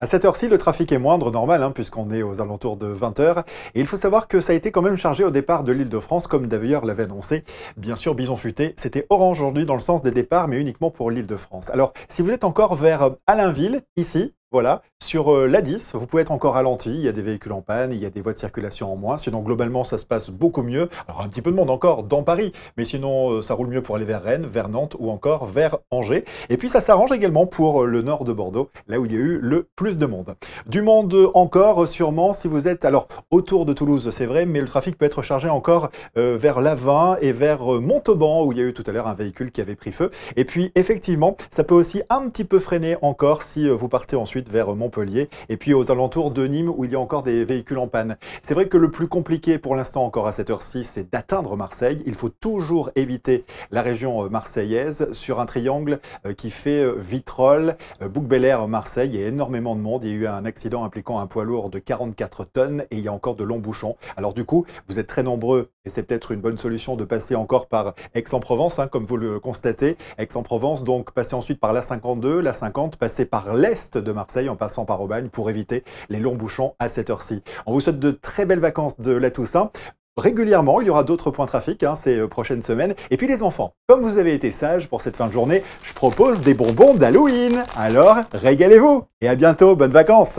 À cette heure-ci, le trafic est moindre, normal, hein, puisqu'on est aux alentours de 20h. Et il faut savoir que ça a été quand même chargé au départ de l'île de France, comme d'ailleurs l'avait annoncé, bien sûr, Bison Futé. C'était orange aujourd'hui dans le sens des départs, mais uniquement pour l'île de France. Alors, si vous êtes encore vers euh, Alainville, ici, voilà, sur euh, l'A10, vous pouvez être encore ralenti, il y a des véhicules en panne, il y a des voies de circulation en moins, sinon globalement ça se passe beaucoup mieux. Alors un petit peu de monde encore dans Paris, mais sinon euh, ça roule mieux pour aller vers Rennes, vers Nantes ou encore vers Angers. Et puis ça s'arrange également pour euh, le nord de Bordeaux, là où il y a eu le plus de monde. Du monde encore sûrement si vous êtes alors autour de Toulouse, c'est vrai, mais le trafic peut être chargé encore vers Lavin et vers Montauban où il y a eu tout à l'heure un véhicule qui avait pris feu. Et puis effectivement, ça peut aussi un petit peu freiner encore si vous partez ensuite vers Montpellier et puis aux alentours de Nîmes où il y a encore des véhicules en panne. C'est vrai que le plus compliqué pour l'instant encore à cette heure-ci, c'est d'atteindre Marseille. Il faut toujours éviter la région euh, marseillaise sur un triangle euh, qui fait euh, Vitrolles, bouc air Marseille. Il y a énormément de monde. Il y a eu un accident impliquant un poids lourd de 44 tonnes et il y a encore de longs bouchons. Alors du coup, vous êtes très nombreux et c'est peut-être une bonne solution de passer encore par Aix-en-Provence, hein, comme vous le constatez. Aix-en-Provence, donc passer ensuite par la 52, la 50, passer par l'est de Marseille en passant par Aubagne pour éviter les longs bouchons à cette heure-ci. On vous souhaite de très belles vacances de la Toussaint. Régulièrement, il y aura d'autres points trafic hein, ces euh, prochaines semaines. Et puis les enfants, comme vous avez été sages pour cette fin de journée, je propose des bonbons d'Halloween. Alors, régalez-vous et à bientôt, bonnes vacances